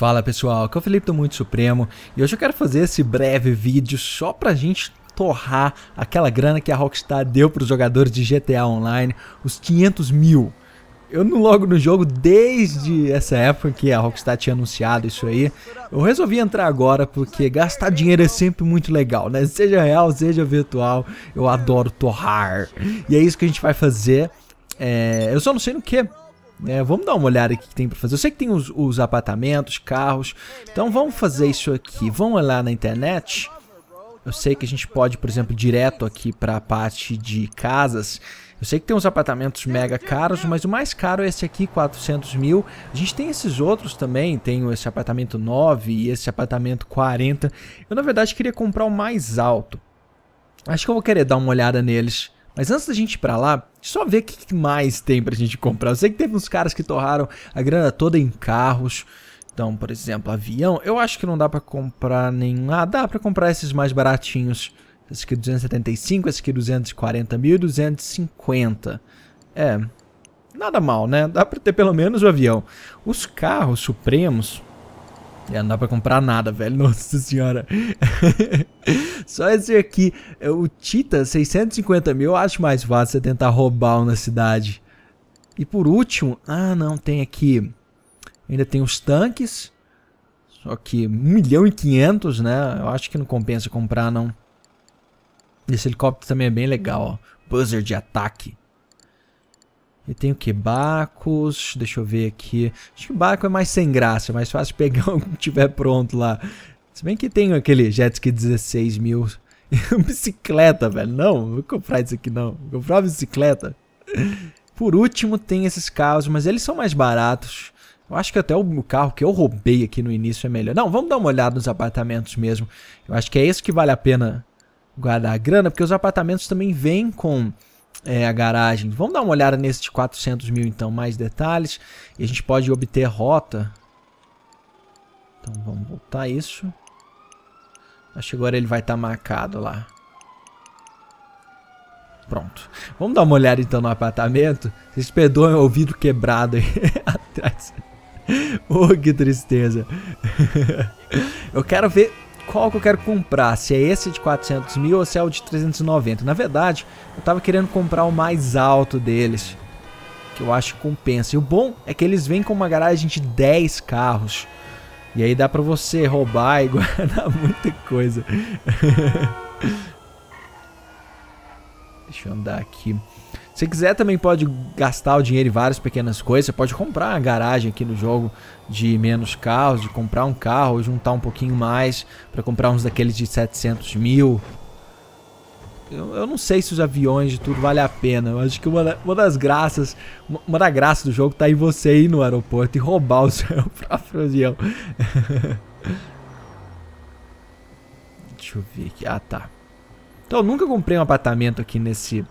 Fala pessoal, aqui é o Felipe do Muito Supremo e hoje eu quero fazer esse breve vídeo só pra gente torrar aquela grana que a Rockstar deu pros jogadores de GTA Online, os 500 mil. Eu não logo no jogo desde essa época que a Rockstar tinha anunciado isso aí. Eu resolvi entrar agora porque gastar dinheiro é sempre muito legal, né? Seja real, seja virtual, eu adoro torrar. E é isso que a gente vai fazer. É... Eu só não sei no que, é, vamos dar uma olhada aqui que tem para fazer. Eu sei que tem os, os, apartamentos, carros. Então vamos fazer isso aqui. Vamos lá na internet. Eu sei que a gente pode, por exemplo, direto aqui para a parte de casas. Eu sei que tem uns apartamentos mega caros, mas o mais caro é esse aqui, 400 mil. A gente tem esses outros também, tem esse apartamento 9 e esse apartamento 40. Eu, na verdade, queria comprar o mais alto. Acho que eu vou querer dar uma olhada neles mas antes da gente ir pra lá, só ver o que mais tem pra gente comprar. Eu sei que teve uns caras que torraram a grana toda em carros. Então, por exemplo, avião. Eu acho que não dá pra comprar nenhum. Ah, dá pra comprar esses mais baratinhos. Esse aqui 275, esse aqui é 240 mil e 250. É, nada mal, né? Dá pra ter pelo menos o avião. Os carros supremos é, não dá pra comprar nada, velho. Nossa senhora. Só esse aqui, é, o Tita, 650 mil. Eu acho mais fácil você tentar roubar na cidade. E por último, ah não, tem aqui. Ainda tem os tanques. Só que 1 milhão e 500, né? Eu acho que não compensa comprar, não. Esse helicóptero também é bem legal, ó. Buzzer de ataque. E tem o que? Bacos. Deixa eu ver aqui. Acho que Baco é mais sem graça. É mais fácil pegar o que tiver pronto lá. Se bem que tem aquele jet ski 16 mil. bicicleta, velho. Não, não vou comprar isso aqui não. Vou comprar uma bicicleta. Por último, tem esses carros, mas eles são mais baratos. Eu acho que até o carro que eu roubei aqui no início é melhor. Não, vamos dar uma olhada nos apartamentos mesmo. Eu acho que é isso que vale a pena guardar a grana, porque os apartamentos também vêm com é, a garagem. Vamos dar uma olhada nesse de 400 mil então, mais detalhes. E a gente pode obter rota. Então vamos voltar isso. Acho que agora ele vai estar tá marcado lá. Pronto. Vamos dar uma olhada então no apartamento. Vocês perdoem o ouvido quebrado aí atrás. oh, que tristeza. Eu quero ver qual que eu quero comprar, se é esse de 400 mil ou se é o de 390. Na verdade, eu estava querendo comprar o mais alto deles, que eu acho que compensa. E o bom é que eles vêm com uma garagem de 10 carros. E aí dá pra você roubar e guardar muita coisa. Deixa eu andar aqui. Se quiser também pode gastar o dinheiro em várias pequenas coisas, você pode comprar uma garagem aqui no jogo de menos carros, de comprar um carro, juntar um pouquinho mais para comprar uns daqueles de 700 mil. Eu, eu, não sei se os aviões de tudo vale a pena. Eu acho que uma, uma das graças, uma, da graça do jogo tá em você ir no aeroporto e roubar o seu próprio avião. Deixa eu ver aqui. Ah, tá. Então, eu nunca comprei um apartamento aqui nesse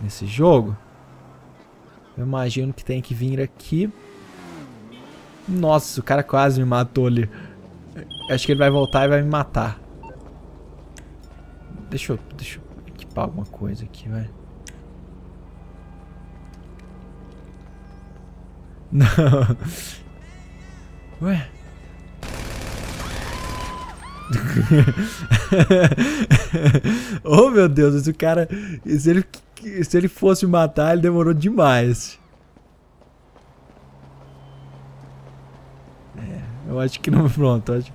nesse jogo. Eu imagino que tem que vir aqui. Nossa, o cara quase me matou ali. Acho que ele vai voltar e vai me matar. Deixa eu, deixa eu equipar alguma coisa aqui, vai. Não. Ué? oh meu Deus, esse cara. esse ele que se ele fosse matar, ele demorou demais. É, eu acho que não. Pronto, acho...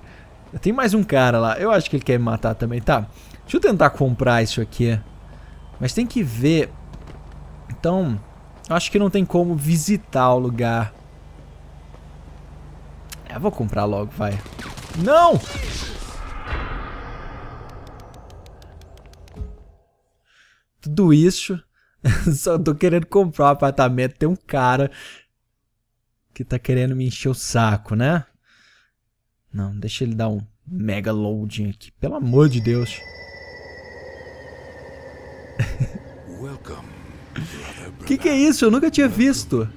Tem mais um cara lá. Eu acho que ele quer me matar também, tá? Deixa eu tentar comprar isso aqui. Mas tem que ver. Então, acho que não tem como visitar o lugar. É, eu vou comprar logo, vai. Não! tudo isso. Só tô querendo comprar um apartamento. Tem um cara que tá querendo me encher o saco, né? Não, deixa ele dar um mega loading aqui. Pelo amor de Deus. O que, que é isso? Eu nunca tinha visto.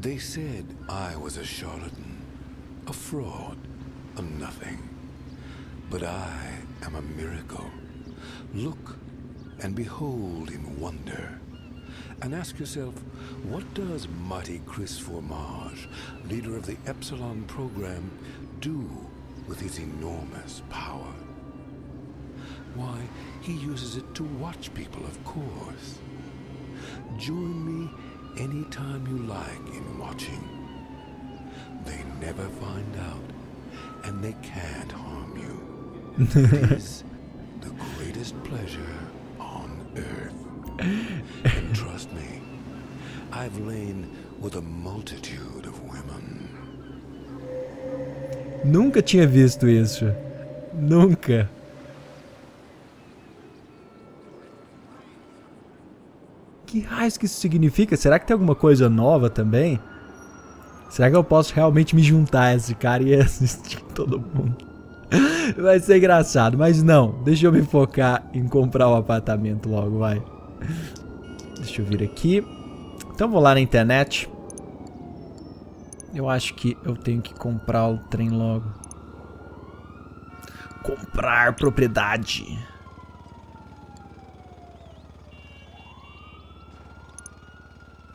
they said I was a charlatan, a fraud, a nothing. But I am a miracle. Look and behold in wonder. And ask yourself, what does mighty Chris Formage, leader of the Epsilon program, do with his enormous power? Why, he uses it to watch people, of course. Join me anytime you like in watching. They never find out, and they can't harm you. Please. greatest pleasure on earth. and trust me, I've lain with a multitude of women. Nunca tinha visto isso. Nunca. Que raios que isso significa? Será que tem alguma coisa nova também? Será que eu posso realmente me juntar a esse cara e assistir todo mundo? Vai ser engraçado, mas não. Deixa eu me focar em comprar o um apartamento logo, vai. Deixa eu vir aqui. Então vou lá na internet. Eu acho que eu tenho que comprar o trem logo. Comprar propriedade.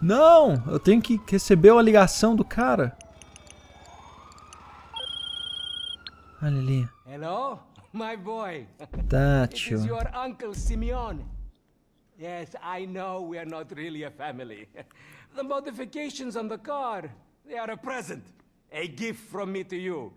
Não, eu tenho que receber a ligação do cara. Hallelujah. Hello, my boy. That's you. is your uncle Simeon. Yes, I know we are not really a family. the modifications on the car, they are a present, a gift from me to you.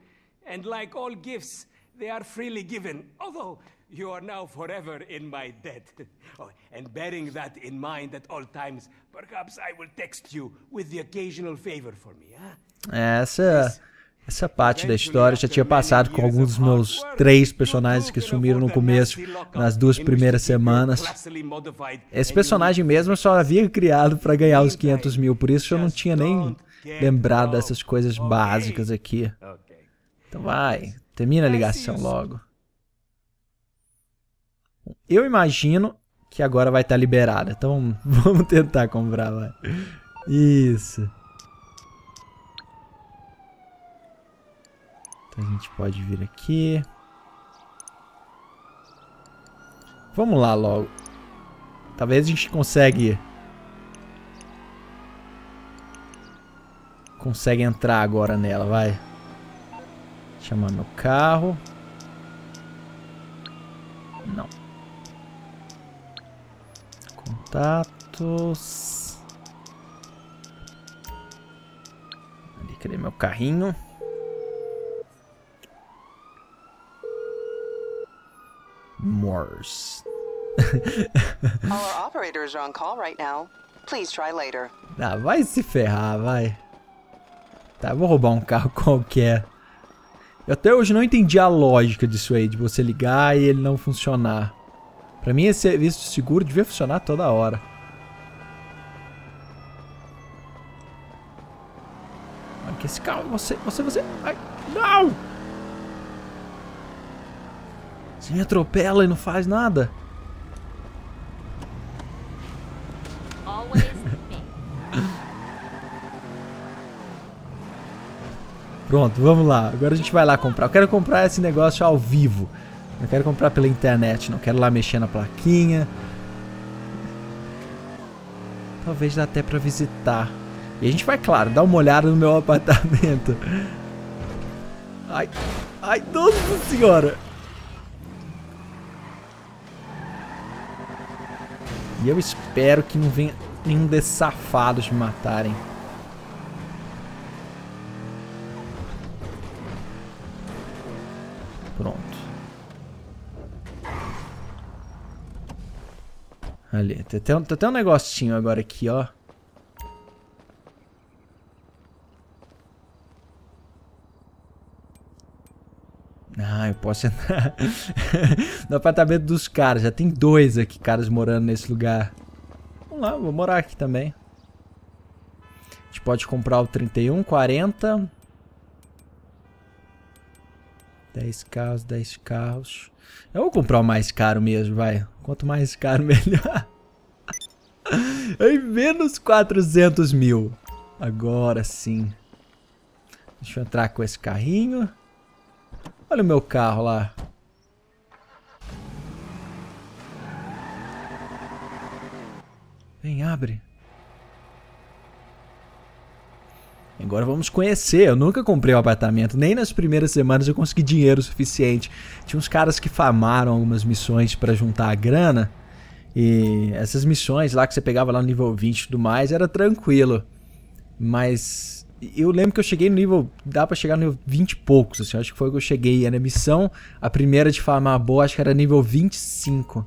And like all gifts, they are freely given, although you are now forever in my debt. oh, and bearing that in mind at all times, perhaps I will text you with the occasional favor for me, huh? Yes, sir. Yes. Essa parte da história já tinha passado com alguns dos meus três personagens que sumiram no começo, nas duas primeiras semanas. Esse personagem mesmo eu só havia criado para ganhar os 500 mil, por isso eu não tinha nem lembrado dessas coisas básicas aqui. Então vai, termina a ligação logo. Eu imagino que agora vai estar liberada, então vamos tentar comprar, vai. Isso. Então a gente pode vir aqui. Vamos lá logo. Talvez a gente consegue... Consegue entrar agora nela, vai. Chamar meu carro. Não. Contatos. Ali, cadê meu carrinho? Our operators are on call right now. Please try later. Ah, vai se ferrar, vai. Tá, vou roubar um carro qualquer. Eu até hoje não entendi a lógica disso aí, de você ligar e ele não funcionar. Pra mim, esse serviço de seguro devia funcionar toda hora. Olha que esse carro, você, você, você... Ai, não! Você me atropela e não faz nada. Pronto, vamos lá. Agora a gente vai lá comprar. Eu quero comprar esse negócio ao vivo. Não quero comprar pela internet, não quero lá mexer na plaquinha. Talvez dê até pra visitar. E a gente vai, claro, dar uma olhada no meu apartamento. Ai, ai, nossa senhora. E eu espero que não venha nenhum desses safados me matarem. Pronto. Ali, tem até, um, tem até um negocinho agora aqui, ó. Ah, eu posso entrar no apartamento dos caras. Já tem dois aqui, caras morando nesse lugar. Vamos lá, vou morar aqui também. A gente pode comprar o 31, 40. 10 carros, 10 carros. Eu vou comprar o mais caro mesmo, vai. Quanto mais caro, melhor. Em menos 400 mil. Agora sim. Deixa eu entrar com esse carrinho. Olha o meu carro lá. Vem, abre. Agora vamos conhecer. Eu nunca comprei um apartamento, nem nas primeiras semanas eu consegui dinheiro suficiente. Tinha uns caras que famaram algumas missões para juntar a grana. E essas missões lá que você pegava lá no nível 20 e tudo mais, era tranquilo. Mas eu lembro que eu cheguei no nível. Dá para chegar no nível 20 e poucos, assim, acho que foi que eu cheguei. Era missão, a primeira de farmar boa, acho que era nível 25.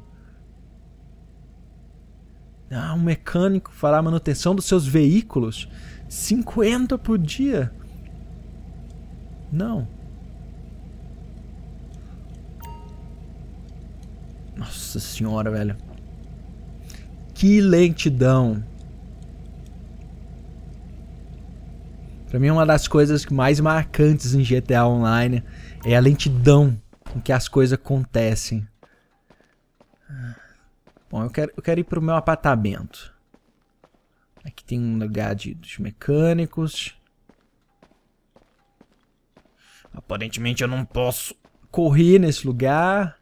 Ah, um mecânico fará a manutenção dos seus veículos 50 por dia. Não. Nossa senhora, velho. Que lentidão. Para mim, uma das coisas mais marcantes em GTA Online é a lentidão com que as coisas acontecem. Bom, eu quero, eu quero ir pro meu apartamento. Aqui tem um lugar de, dos mecânicos. Aparentemente eu não posso correr nesse lugar.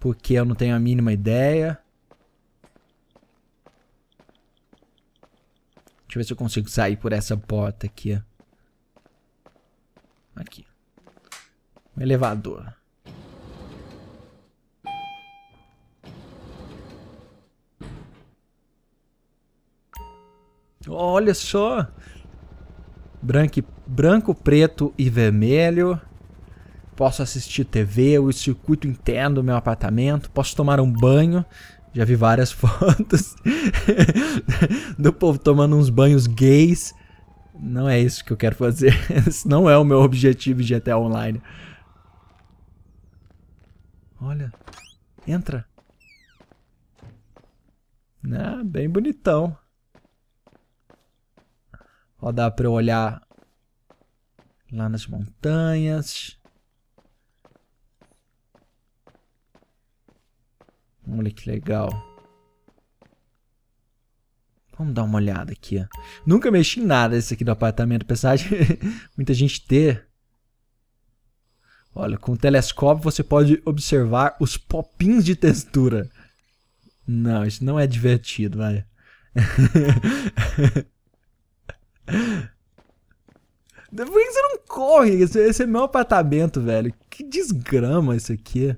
Porque eu não tenho a mínima ideia. Deixa eu ver se eu consigo sair por essa porta aqui, ó. Aqui. Um elevador. Olha só! Branco, branco, preto e vermelho. Posso assistir TV, o circuito interno do meu apartamento. Posso tomar um banho. Já vi várias fotos do povo tomando uns banhos gays. Não é isso que eu quero fazer. Esse não é o meu objetivo de até Online. Olha. Entra. Ah, bem bonitão. Ó, dá pra eu olhar lá nas montanhas. Olha que legal. Vamos dar uma olhada aqui, ó. Nunca mexi em nada esse aqui do apartamento, apesar de muita gente ter. Olha, com o telescópio você pode observar os popins de textura. Não, isso não é divertido, vai. Por que você não corre? Esse, esse é meu apartamento, velho. Que desgrama isso aqui.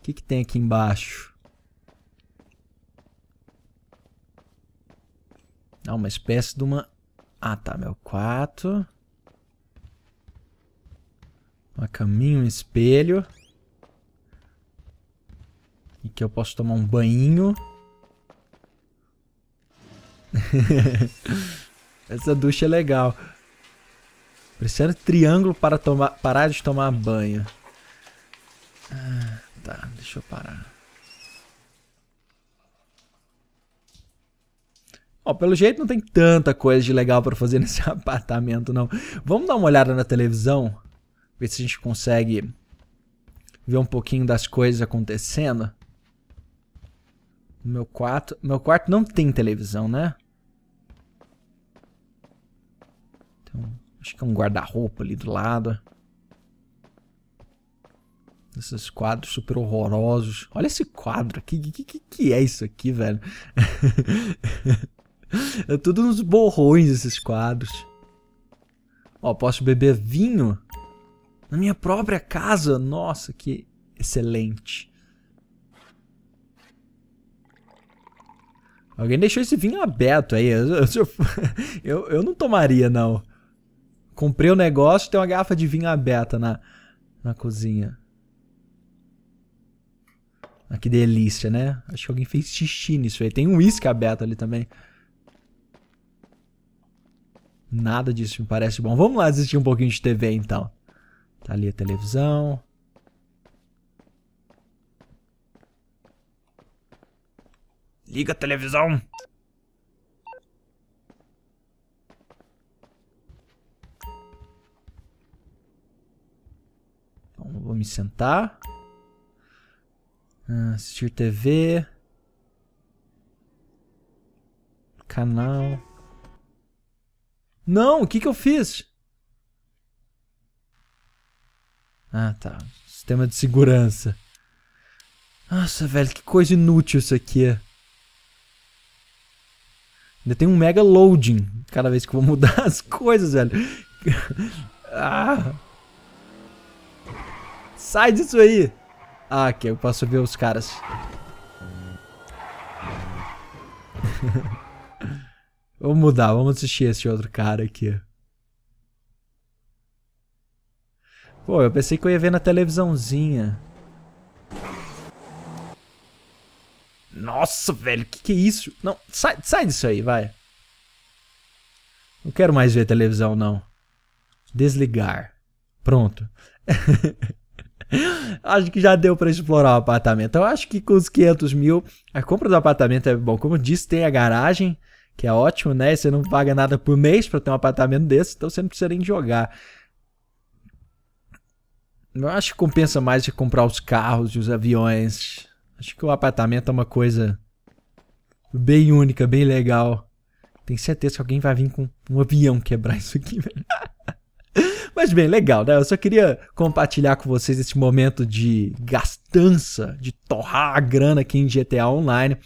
O que, que tem aqui embaixo? Ah, uma espécie de uma... Ah, tá, meu quarto. Uma caminho, um espelho. E que eu posso tomar um banho. Essa ducha é legal. Pressione triângulo para tomar, parar de tomar banho. Ah. Tá, deixa eu parar. Ó, pelo jeito não tem tanta coisa de legal para fazer nesse apartamento, não. Vamos dar uma olhada na televisão? Ver se a gente consegue ver um pouquinho das coisas acontecendo. meu quarto... Meu quarto não tem televisão, né? Então, acho que é um guarda-roupa ali do lado. Esses quadros super horrorosos. Olha esse quadro aqui. O que, que, que é isso aqui, velho? é tudo uns borrões esses quadros. Ó, posso beber vinho na minha própria casa. Nossa, que excelente. Alguém deixou esse vinho aberto aí. Eu, eu, eu, eu não tomaria, não. Comprei o um negócio, tem uma garrafa de vinho aberta na, na cozinha. Ah, que delícia, né? Acho que alguém fez xixi nisso aí. Tem um uísque aberto ali também. Nada disso me parece bom. Vamos lá assistir um pouquinho de TV, então. Tá ali a televisão. Liga a televisão! Então, vou me sentar. Ah, assistir TV. Canal. Não, o que, que eu fiz? Ah, tá. Sistema de segurança. Nossa, velho, que coisa inútil isso aqui. Ainda tem um mega loading cada vez que eu vou mudar as coisas, velho. ah. Sai disso aí! Ah, aqui eu posso ver os caras. vamos mudar, vamos assistir esse outro cara aqui. Pô, eu pensei que eu ia ver na televisãozinha. Nossa, velho, que que é isso? Não, sai, sai disso aí, vai. Não quero mais ver televisão, não. Desligar. Pronto. acho que já deu para explorar o apartamento. Eu acho que com os 500 mil, a compra do apartamento é bom. Como eu disse, tem a garagem, que é ótimo, né? Você não paga nada por mês para ter um apartamento desse, então você não precisa nem jogar. Eu acho que compensa mais de comprar os carros e os aviões. Acho que o apartamento é uma coisa bem única, bem legal. Tenho certeza que alguém vai vir com um avião quebrar isso aqui, velho. Mas bem, legal, né? Eu só queria compartilhar com vocês esse momento de gastança, de torrar a grana aqui em GTA Online.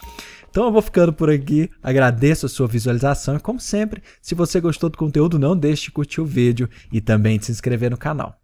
Então eu vou ficando por aqui, agradeço a sua visualização e como sempre, se você gostou do conteúdo, não deixe de curtir o vídeo e também de se inscrever no canal.